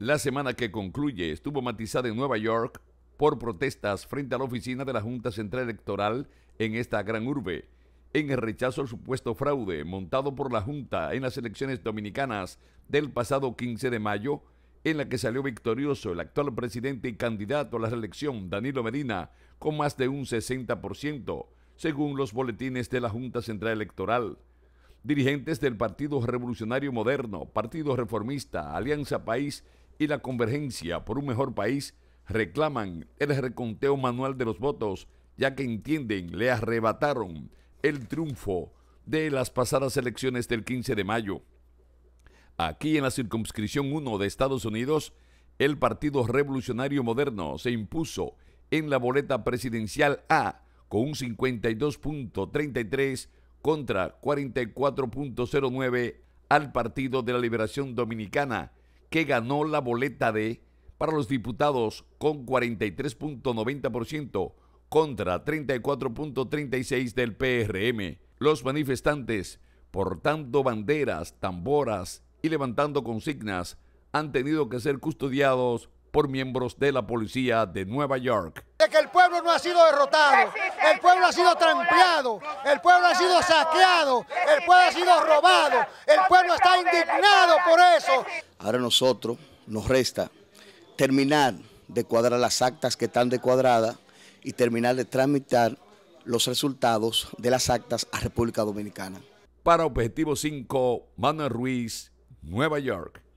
La semana que concluye estuvo matizada en Nueva York por protestas frente a la oficina de la Junta Central Electoral en esta gran urbe, en el rechazo al supuesto fraude montado por la Junta en las elecciones dominicanas del pasado 15 de mayo, en la que salió victorioso el actual presidente y candidato a la reelección, Danilo Medina, con más de un 60%, según los boletines de la Junta Central Electoral. Dirigentes del Partido Revolucionario Moderno, Partido Reformista, Alianza País y la Convergencia por un Mejor País reclaman el reconteo manual de los votos, ya que entienden le arrebataron el triunfo de las pasadas elecciones del 15 de mayo. Aquí en la circunscripción 1 de Estados Unidos, el Partido Revolucionario Moderno se impuso en la boleta presidencial A con un 52.33 contra 44.09 al Partido de la Liberación Dominicana que ganó la boleta de para los diputados con 43.90% contra 34.36 del PRM. Los manifestantes, portando banderas, tamboras y levantando consignas, han tenido que ser custodiados por miembros de la policía de Nueva York. De que el pueblo no ha sido derrotado, el pueblo ha sido trampeado, el pueblo ha sido saqueado, el pueblo ha sido robado, el pueblo está indignado por eso. Ahora nosotros nos resta terminar de cuadrar las actas que están de cuadrada y terminar de transmitir los resultados de las actas a República Dominicana. Para Objetivo 5, Manuel Ruiz, Nueva York.